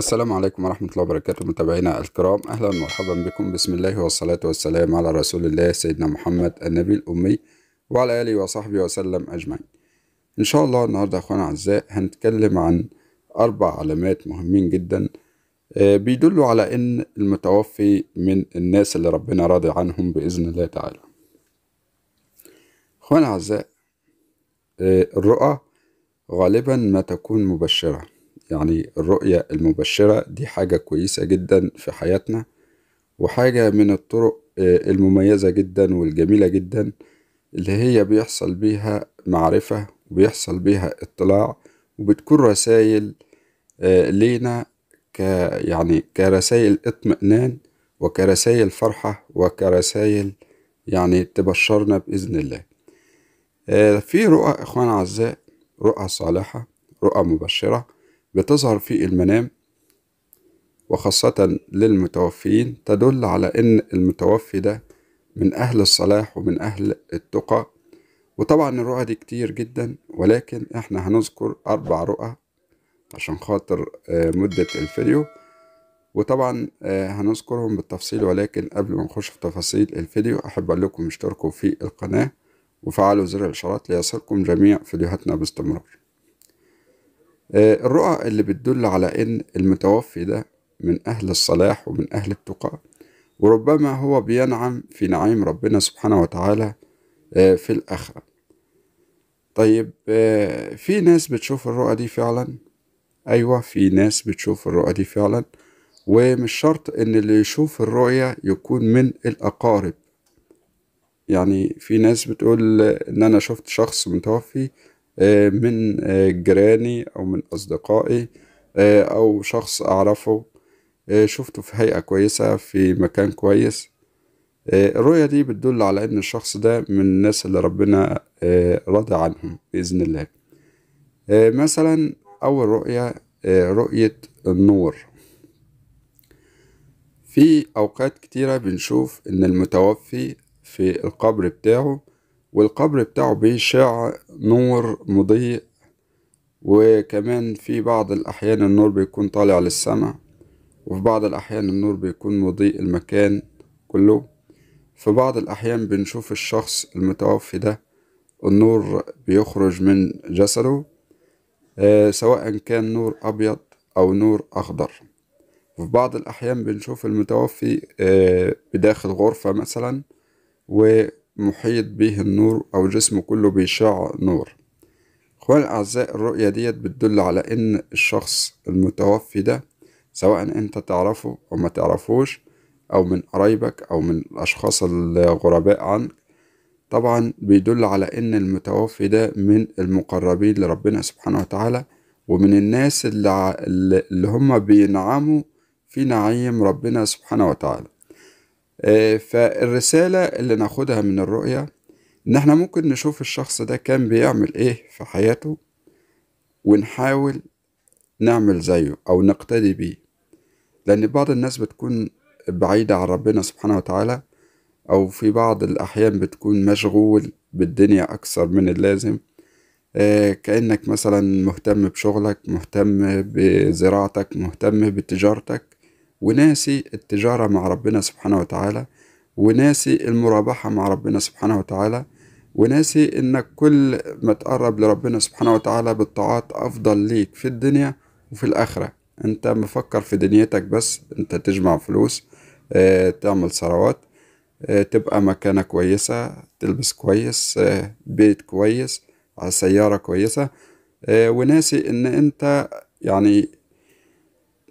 السلام عليكم ورحمة الله وبركاته متابعينا الكرام أهلا ومرحبا بكم بسم الله والصلاة والسلام على رسول الله سيدنا محمد النبي الأمي وعلى آله وصحبه وسلم أجمعين إن شاء الله النهاردة أخوانا أعزاء هنتكلم عن أربع علامات مهمين جدا آه، بيدلوا على إن المتوفي من الناس اللي ربنا راضي عنهم بإذن الله تعالى أخوانا أعزاء آه، الرؤى غالبا ما تكون مبشرة يعني الرؤية المبشرة دي حاجة كويسة جدا في حياتنا وحاجة من الطرق آه، المميزة جدا والجميلة جدا اللي هي بيحصل بيها معرفة وبيحصل بيها اطلاع وبتكون رسائل آه، لينا ك يعني كرسائل اطمئنان وكرسائل فرحة وكرسائل يعني تبشرنا بإذن الله آه، في رؤى إخوان أعزاء رؤى صالحة رؤى مبشرة بتظهر في المنام وخاصة للمتوفين تدل على إن المتوفي ده من أهل الصلاح ومن أهل التقى وطبعا الرؤى دي كتير جدا ولكن احنا هنذكر أربع رؤى عشان خاطر آه، مدة الفيديو وطبعا آه، هنذكرهم بالتفصيل ولكن قبل ما نخش في تفاصيل الفيديو أحب أقول لكم اشتركوا في القناة وفعلوا زر الإشارات ليصلكم جميع فيديوهاتنا باستمرار آه، الرؤى اللي بتدل على ان المتوفي ده من اهل الصلاح ومن اهل التقى وربما هو بينعم في نعيم ربنا سبحانه وتعالى آه، في الاخره طيب آه، في ناس بتشوف الرؤى دي فعلا ايوه في ناس بتشوف الرؤى دي فعلا ومش شرط ان اللي يشوف الرؤية يكون من الاقارب يعني في ناس بتقول ان انا شفت شخص متوفي آه، من آه، جيراني أو من أصدقائي آه، أو شخص أعرفه شفته في هيئة كويسة في مكان كويس الرؤية دي بتدل على إن الشخص ده من الناس اللي ربنا راضي عنهم بإذن الله مثلا أول رؤية رؤية النور في أوقات كتيرة بنشوف إن المتوفي في القبر بتاعه والقبر بتاعه بيشع نور مضيء وكمان في بعض الأحيان النور بيكون طالع للسماء وفي بعض الأحيان النور بيكون مضيء المكان كله في بعض الأحيان بنشوف الشخص المتوفي ده النور بيخرج من جسده آه، سواء كان نور أبيض أو نور أخضر في بعض الأحيان بنشوف المتوفي آه، بداخل غرفة مثلا محيط به النور أو جسمه كله بيشع نور أخوان الأعزاء الرؤية ديت بتدل على إن الشخص المتوفي ده سواء أنت تعرفه أو ما تعرفوش أو من قرايبك أو من الأشخاص الغرباء عنك طبعا بيدل على إن المتوفي ده من المقربين لربنا سبحانه وتعالى ومن الناس اللي, اللي هم بينعموا في نعيم ربنا سبحانه وتعالى آه، فالرسالة اللي ناخدها من الرؤية إن إحنا ممكن نشوف الشخص ده كان بيعمل إيه في حياته ونحاول نعمل زيه أو نقتدي بيه لأن بعض الناس بتكون بعيدة عن ربنا سبحانه وتعالى أو في بعض الأحيان بتكون مشغول بالدنيا أكثر من اللازم آه، كأنك مثلا مهتم بشغلك مهتم بزراعتك مهتم بتجارتك وناسي التجارة مع ربنا سبحانه وتعالى وناسي المرابحة مع ربنا سبحانه وتعالى وناسي انك كل ما تقرب لربنا سبحانه وتعالى بالطاعات افضل ليك في الدنيا وفي الاخرة انت مفكر في دنيتك بس انت تجمع فلوس آه، تعمل ثروات آه، تبقى مكانة كويسة تلبس كويس آه، بيت كويس على سيارة كويسة وناسي ان انت يعني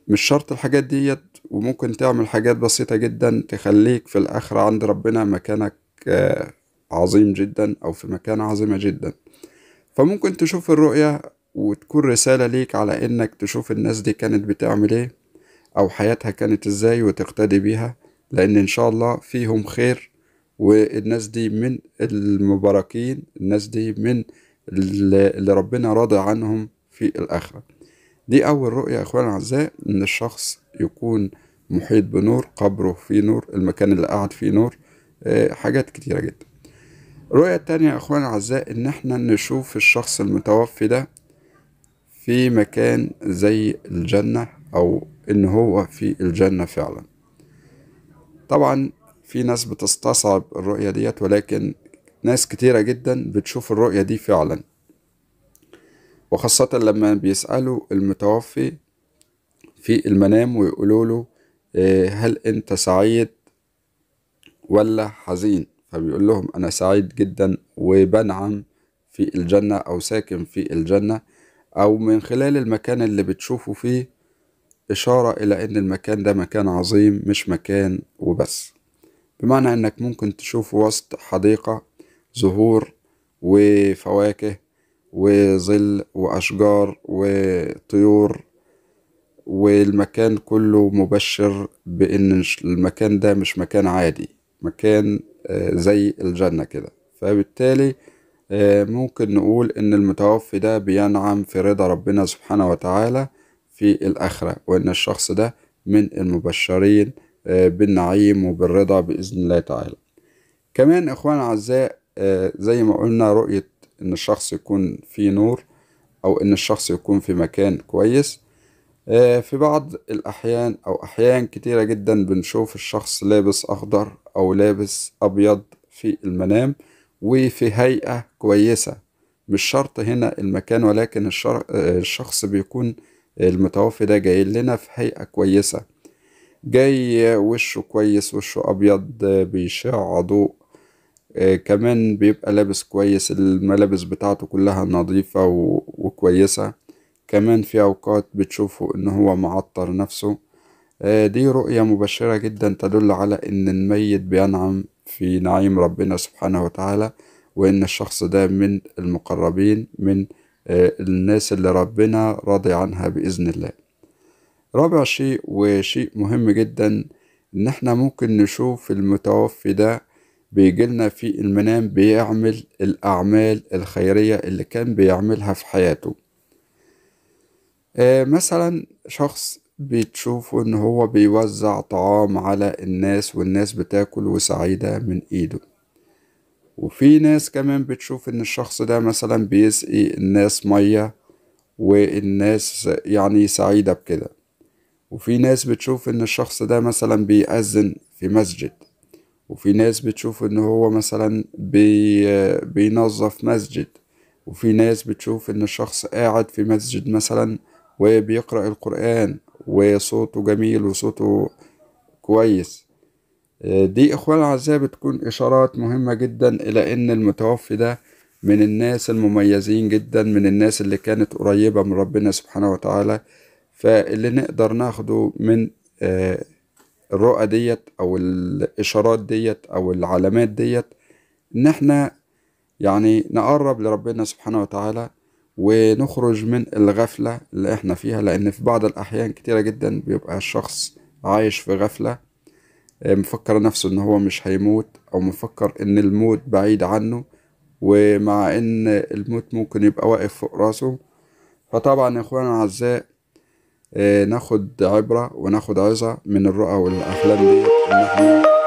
مش شرط الحاجات ديت وممكن تعمل حاجات بسيطة جدا تخليك في الآخرة عند ربنا مكانك آه، عظيم جدا أو في مكانة عظيمة جدا فممكن تشوف الرؤية وتكون رسالة ليك على إنك تشوف الناس دي كانت بتعمل إيه أو حياتها كانت إزاي وتقتدي بيها لأن إن شاء الله فيهم خير والناس دي من المباركين الناس دي من اللي ربنا راضي عنهم في الآخرة دي أول رؤية إخوان الأعزاء إن الشخص يكون محيط بنور قبره فيه نور المكان اللي قاعد فيه نور آه، حاجات كتيرة جدا الرؤية التانية يا أخواني الأعزاء إن إحنا نشوف الشخص المتوفي ده في مكان زي الجنة أو إن هو في الجنة فعلا طبعا في ناس بتستصعب الرؤية ديت ولكن ناس كتيرة جدا بتشوف الرؤية دي فعلا وخاصة لما بيسألوا المتوفي في المنام ويقولوا له آه، هل أنت سعيد ولا حزين فبيقول لهم أنا سعيد جدا وبنعم في الجنة أو ساكن في الجنة أو من خلال المكان اللي بتشوفه فيه إشارة إلى إن المكان ده مكان عظيم مش مكان وبس بمعنى إنك ممكن تشوف وسط حديقة زهور وفواكه وظل وأشجار وطيور والمكان كله مبشر بإن المكان ده مش مكان عادي مكان آه، زي الجنة كده فبالتالي آه، ممكن نقول إن المتوفي ده بينعم في رضا ربنا سبحانه وتعالى في الآخرة وإن الشخص ده من المبشرين آه، بالنعيم وبالرضا بإذن الله تعالى كمان إخوان أعزاء زي ما قلنا رؤية ان الشخص يكون في نور او ان الشخص يكون في مكان كويس آه، في بعض الأحيان أو أحيان كتيرة جدا بنشوف الشخص لابس أخضر أو لابس أبيض في المنام وفي هيئة كويسة مش شرط هنا المكان ولكن الشخص بيكون المتوفي ده جاي لنا في هيئة كويسة جاي وشه كويس وشه أبيض بيشع ضوء آه، كمان بيبقى لابس كويس الملابس بتاعته كلها نظيفة وكويسة كمان في أوقات بتشوفه إن هو معطر نفسه آه، دي رؤية مبشرة جدا تدل على إن الميت بينعم في نعيم ربنا سبحانه وتعالى وإن الشخص ده من المقربين من آه، الناس اللي ربنا راضي عنها بإذن الله رابع شيء وشيء مهم جدا إن إحنا ممكن نشوف المتوفي ده بيجيلنا في المنام بيعمل الأعمال الخيرية اللي كان بيعملها في حياته آه مثلا شخص بتشوفه إن هو بيوزع طعام على الناس والناس بتاكل وسعيدة من إيده وفي ناس كمان بتشوف إن الشخص ده مثلا بيسقي الناس مية والناس يعني سعيدة بكده وفي ناس بتشوف إن الشخص ده مثلا بيأذن في مسجد وفي ناس بتشوف ان هو مثلا بي بينظف مسجد وفي ناس بتشوف ان الشخص قاعد في مسجد مثلا وبيقرأ القرآن وصوته جميل وصوته كويس آه، دي اخوان الاعزاء بتكون اشارات مهمة جدا الى ان المتوفي ده من الناس المميزين جدا من الناس اللي كانت قريبة من ربنا سبحانه وتعالى فاللي نقدر ناخده من آه الرؤى ديت او الاشارات ديت او العلامات ديت ان احنا يعني نقرب لربنا سبحانه وتعالى ونخرج من الغفلة اللي احنا فيها لان في بعض الاحيان كتيرة جدا بيبقى الشخص عايش في غفلة آه، مفكر نفسه ان هو مش هيموت او مفكر ان الموت بعيد عنه ومع ان الموت ممكن يبقى واقف فوق راسه فطبعا يا اخوانا الاعزاء آه، ناخد عبرة وناخد عظة من الرؤى والأحلام دي إن إحنا